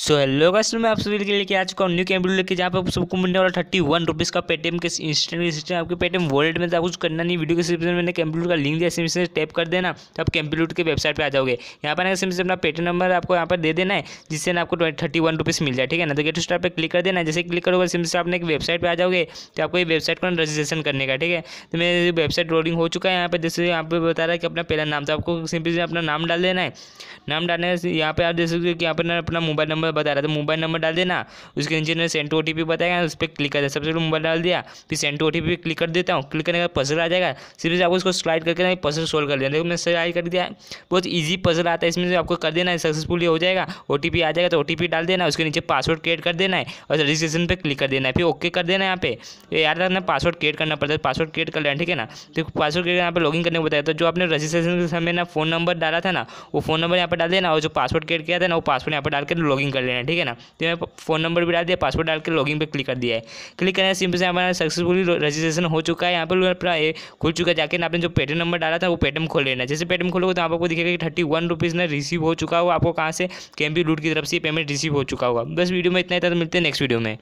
so hello guys मैं आप सभी के लेके आ चुका हूँ न्यू कैम लेके जहाँ पर आप सबको मिलने वाला थर्टी वन रुपीज़ का पेटीएम के इंस्टेंट सिस्टम आपके पेटीएम वॉलेट में तो कुछ करना नहीं वीडियो के में मैंने कंप्यूटर का लिंक दिया सिम से टैप कर देना तो आप कंप्यूटर के वेबसाइट पर आ जाओगे यहाँ पर सिम से अपना पेटीएम नंबर आपको यहाँ पर दे देना है जिससे ना आपको थर्टी वन रुपीज़ मिल जाए ठीक है ना तो गेट स्टार पर क्लिक कर देना जैसे क्लिक करोगे सिम से आपने एक वेबसाइट पर आ जाओगे तो आपको ये वेबसाइट को रजिस्ट्रेशन करने का ठीक है तो मेरे वेबसाइट लोडिंग हो चुका है यहाँ पर जैसे यहाँ पर बता रहा है कि अपना पहला नाम तो आपको सिम्पली अपना नाम डाल देना है नाम डालने से यहाँ पे आप देख सकते हो कि यहाँ पर ना अपना मोबाइल नंबर बता रहा था मोबाइल नंबर डाल देना उसके नीचे ने सेंट ओ टी बताएगा उस पर क्लिक कर सबसे पहले मोबाइल डाल दिया फिर सेंट ओ टी क्लिक कर देता हूँ क्लिक करने का पसल आ जाएगा सिर्फ आपको उसको स्लाइड करके ना पसल सोल्व कर देना देखो मैंने स्लाइड कर दिया बहुत ईजी पसल आता है इसमें से आपको कर देना है सक्सेसफुली हो जाएगा ओ टी पी आ जाएगा तो ओ टी पी डाल देना उसके नीचे पासवर्ड क्रिएट कर देना है और रजिस्ट्रेशन पर क्लिक कर देना है फिर ओके कर देना है यहाँ पे याद रखना पासवर्ड क्रिएट करना पड़ता है पासवर्ड क्रिएट कर लेना ठीक है ना तो पासवर्ड क्रिएट यहाँ पर लॉगिन करने को बताया तो जो आपने रजिस्ट्रेशन के समय ना फोन नंबर डाला था ना वो फोन नंबर यहाँ पर डाल देना और जो पासवर्ड क्रिएट किया था ना वो पासवर्ड यहाँ पर डाल के लॉगिन कर लेना ठीक है ना तो मैं फोन नंबर भी डाल दिया पासवर्ड डाल के लॉगिन पर क्लिक कर दिया है क्लिक करने सिंपल से हमारा सक्सेसफुली रजिस्ट्रेशन हो चुका है यहाँ पर अपना खुल चुका है जाके आपने जो पेटीएम नंबर डाला था वो पेटम खोल लेना जैसे पेटम खोलोगे तो आपको दिखेगा कि थर्टी वन रुपीज़ रिसीव हो चुका हो आपको कहाँ से कैम्पी लूट की तरफ से पेमेंट रिसीव हो चुका होगा बस वीडियो में इतना ही था तो मिलते हैं नेक्स्ट वीडियो में